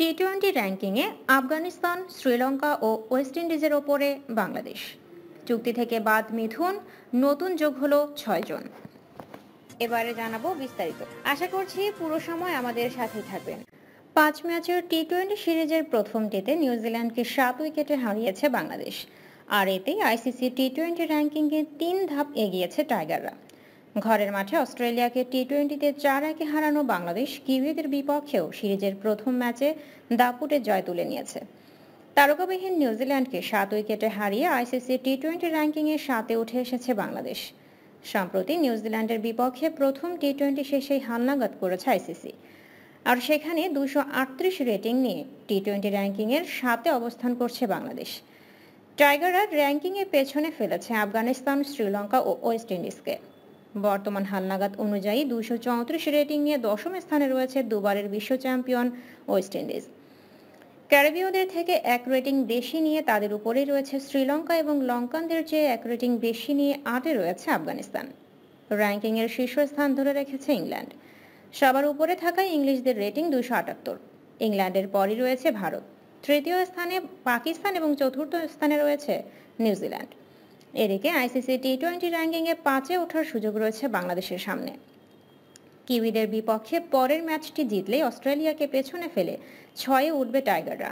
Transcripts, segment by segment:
T twenty র্যাঙ্কিংয়ে আফগানিস্তান শ্রীলঙ্কা ও West ইন্ডিজের ওপরে বাংলাদেশ চুক্তি থেকে বাদ মিথুন নতুন যোগ হল ছয়জন এবারে জানাবো বিস্তারিত আশা করছি পুরো সময় আমাদের সাথেই থাকবেন পাঁচ ম্যাচের টি টোয়েন্টি সিরিজের প্রথমটিতে নিউজিল্যান্ডকে সাত উইকেটে হারিয়েছে বাংলাদেশ আর এতে আইসিসি টি টোয়েন্টি র্যাঙ্কিংয়ে তিন ধাপ এগিয়েছে টাইগাররা ঘরের মাঠে অস্ট্রেলিয়াকে টি টোয়েন্টিতে চার একে হারানো বাংলাদেশ কিউয়েদের বিপক্ষেও সিরিজের প্রথম ম্যাচে দাপুটে জয় তুলে নিয়েছে তারকাবিহীন নিউজিল্যান্ডকে সাত উইকেটে হারিয়ে আইসিসি টি টোয়েন্টি র্যাঙ্কিংয়ে সাতে উঠে এসেছে বাংলাদেশ সম্প্রতি নিউজিল্যান্ডের বিপক্ষে প্রথম টি টোয়েন্টি শেষেই হালনাগাদ করেছে আইসিসি আর সেখানে দুশো আটত্রিশ রেটিং নিয়ে টি টোয়েন্টি র্যাঙ্কিংয়ের সাথে অবস্থান করছে বাংলাদেশ টাইগাররা র্যাঙ্কিংয়ে পেছনে ফেলেছে আফগানিস্তান শ্রীলঙ্কা ও ওয়েস্ট ইন্ডিজকে বর্তমান হালনাগাদ অনুযায়ী দুশো চৌত্রিশ রেটিং নিয়ে দশম স্থানে রয়েছে দুবারের বিশ্ব চ্যাম্পিয়ন ওয়েস্ট ইন্ডিজ ক্যারিবীয়দের থেকে এক রেটিং বেশি নিয়ে তাদের উপরেই রয়েছে শ্রীলঙ্কা এবং লঙ্কানদের চেয়ে এক রেটিং বেশি নিয়ে আটে রয়েছে আফগানিস্তান র্যাঙ্কিংয়ের শীর্ষস্থান ধরে রেখেছে ইংল্যান্ড সবার উপরে থাকায় ইংলিশদের রেটিং দুশো আটাত্তর ইংল্যান্ডের পরই রয়েছে ভারত তৃতীয় স্থানে পাকিস্তান এবং চতুর্থ স্থানে রয়েছে নিউজিল্যান্ড এদিকে আইসিসি টি টোয়েন্টি র্যাঙ্কিংয়ে পাঁচে ওঠার সুযোগ রয়েছে বাংলাদেশের সামনে কিউইদের বিপক্ষে পরের ম্যাচটি জিতলে অস্ট্রেলিয়াকে পেছনে ফেলে ছয়ে উঠবে টাইগাররা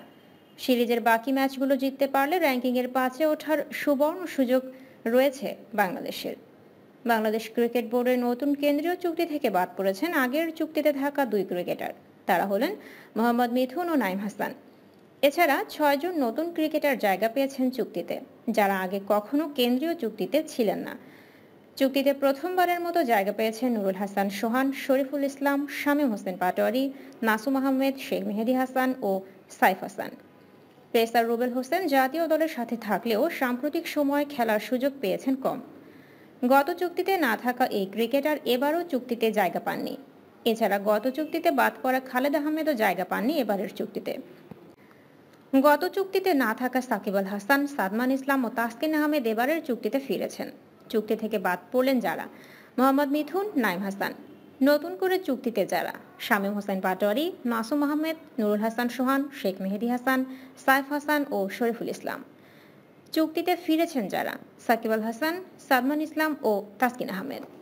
সিরিজের বাকি ম্যাচগুলো জিততে পারলে র্যাঙ্কিংয়ের পাঁচে ওঠার সুবর্ণ সুযোগ রয়েছে বাংলাদেশের বাংলাদেশ ক্রিকেট বোর্ডের নতুন কেন্দ্রীয় চুক্তি থেকে বাদ পড়েছেন আগের চুক্তিতে থাকা দুই ক্রিকেটার তারা হলেন মোহাম্মদ মিথুন ও নাইম হাসান এছাড়া ছয়জন নতুন ক্রিকেটার জায়গা পেয়েছেন চুক্তিতে যারা আগে কখনো কেন্দ্রীয় চুক্তিতে ছিলেন না চুক্তিতে প্রথমবারের মতো জায়গা পেয়েছেন নুরুল হাসান সোহান শরীফুল ইসলাম শামীম হোসেন পাটোয়ারি নাসুম আহমেদ শেখ মেহেদি হাসান ও সাইফ হাসান পেসার রুবেল হোসেন জাতীয় দলের সাথে থাকলেও সাম্প্রতিক সময়ে খেলার সুযোগ পেয়েছেন কম গত চুক্তিতে না থাকা এই ক্রিকেটার এবারও চুক্তিতে জায়গা পাননি এছাড়া গত চুক্তিতে বাদ পড়া খালেদ আহমেদও জায়গা পাননি এবারের চুক্তিতে গত চুক্তিতে না থাকা সাকিব আল হাসান সাদমান ইসলাম ও তাসকিন আহমেদ এবারের চুক্তিতে ফিরেছেন চুক্তি থেকে বাদ পড়লেন যারা মোহাম্মদ মিথুন নাইম হাসান নতুন করে চুক্তিতে যারা শামীম হোসেন পাটোয়ারি মাসুম আহমেদ নুরুল হাসান সোহান শেখ মেহেদি হাসান সাইফ হাসান ও শরীফুল ইসলাম চুক্তিতে ফিরেছেন যারা সাকিব আল হাসান সাদমান ইসলাম ও তাসকিন আহমেদ